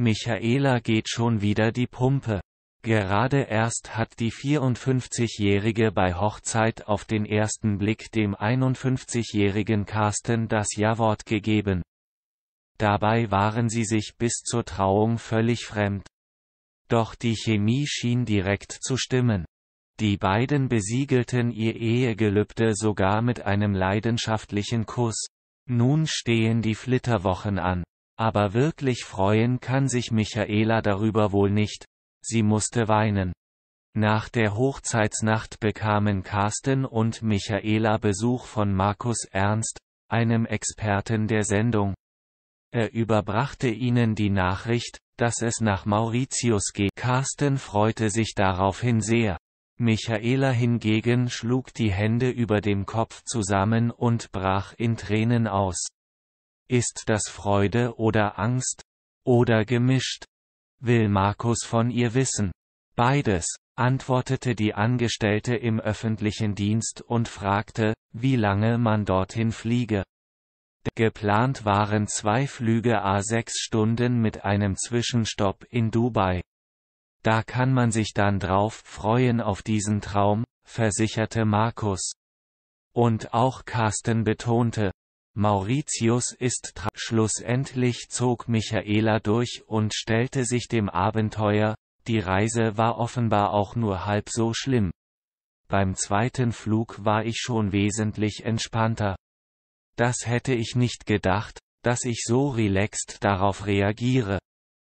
Michaela geht schon wieder die Pumpe. Gerade erst hat die 54-Jährige bei Hochzeit auf den ersten Blick dem 51-jährigen Carsten das Ja-Wort gegeben. Dabei waren sie sich bis zur Trauung völlig fremd. Doch die Chemie schien direkt zu stimmen. Die beiden besiegelten ihr Ehegelübde sogar mit einem leidenschaftlichen Kuss. Nun stehen die Flitterwochen an. Aber wirklich freuen kann sich Michaela darüber wohl nicht. Sie musste weinen. Nach der Hochzeitsnacht bekamen Carsten und Michaela Besuch von Markus Ernst, einem Experten der Sendung. Er überbrachte ihnen die Nachricht, dass es nach Mauritius geht. Carsten freute sich daraufhin sehr. Michaela hingegen schlug die Hände über dem Kopf zusammen und brach in Tränen aus. Ist das Freude oder Angst? Oder gemischt? Will Markus von ihr wissen? Beides, antwortete die Angestellte im öffentlichen Dienst und fragte, wie lange man dorthin fliege. Geplant waren zwei Flüge a sechs Stunden mit einem Zwischenstopp in Dubai. Da kann man sich dann drauf freuen auf diesen Traum, versicherte Markus. Und auch Carsten betonte, Mauritius ist tra Schlussendlich zog Michaela durch und stellte sich dem Abenteuer, die Reise war offenbar auch nur halb so schlimm. Beim zweiten Flug war ich schon wesentlich entspannter. Das hätte ich nicht gedacht, dass ich so relaxed darauf reagiere.